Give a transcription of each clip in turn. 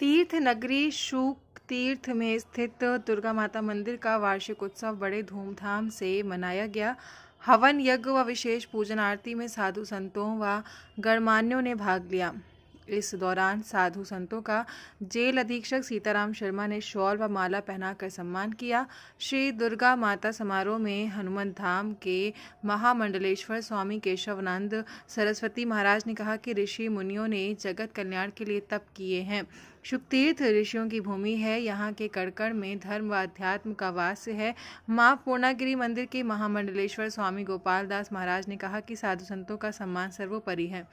तीर्थ नगरी शुक तीर्थ में स्थित दुर्गा माता मंदिर का वार्षिक उत्सव बड़े धूमधाम से मनाया गया हवन यज्ञ व विशेष पूजन आरती में साधु संतों व गणमान्यों ने भाग लिया इस दौरान साधु संतों का जेल अधीक्षक सीताराम शर्मा ने शॉल व माला पहनाकर सम्मान किया श्री दुर्गा माता समारोह में हनुमान धाम के महामंडलेश्वर स्वामी केशवानंद सरस्वती महाराज ने कहा कि ऋषि मुनियों ने जगत कल्याण के लिए तप किए हैं शुक्तीर्थ ऋषियों की भूमि है यहाँ के कड़कड़ में धर्म व अध्यात्म का वास्य है माँ पूर्णागिरी मंदिर के महामंडलेश्वर स्वामी गोपाल दास महाराज ने कहा कि साधु संतों का सम्मान सर्वोपरि है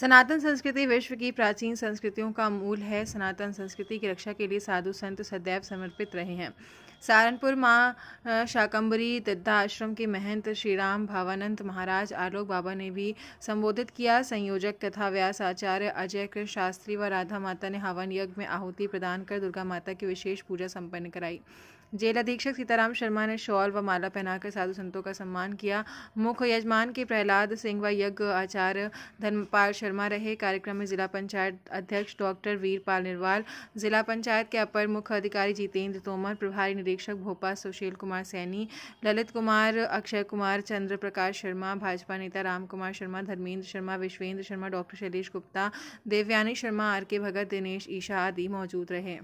सनातन संस्कृति विश्व की प्राचीन संस्कृतियों का मूल है सनातन संस्कृति की रक्षा के लिए साधु संत सदैव समर्पित रहे हैं सहारनपुर माँ शाकंबरी आश्रम के महंत श्री राम भावानंद महाराज आलोक बाबा ने भी संबोधित किया संयोजक तथा व्यास आचार्य अजय कृष्ण शास्त्री व राधा माता ने हवन यज्ञ में आहुति प्रदान कर दुर्गा माता की विशेष पूजा संपन्न कराई जेल अधीक्षक सीताराम शर्मा ने शॉल व माला पहनाकर साधु संतों का सम्मान किया मुख्य यजमान के प्रहलाद सिंह व यज्ञ आचार्य धर्मपाल शर्मा रहे कार्यक्रम में जिला पंचायत अध्यक्ष डॉक्टर वीरपाल निर्वाल जिला पंचायत के अपर मुख्य अधिकारी जितेंद्र तोमर प्रभारी निरीक्षक भोपाल सुशील कुमार सैनी ललित कुमार अक्षय कुमार चंद्र प्रकाश शर्मा भाजपा नेता Ram Kumar Sharma Dharmendra Sharma Vishvendra Sharma doctor Shailesh Gupta Devyani Sharma R K Bhagat Dinesh Isha आदि मौजूद रहे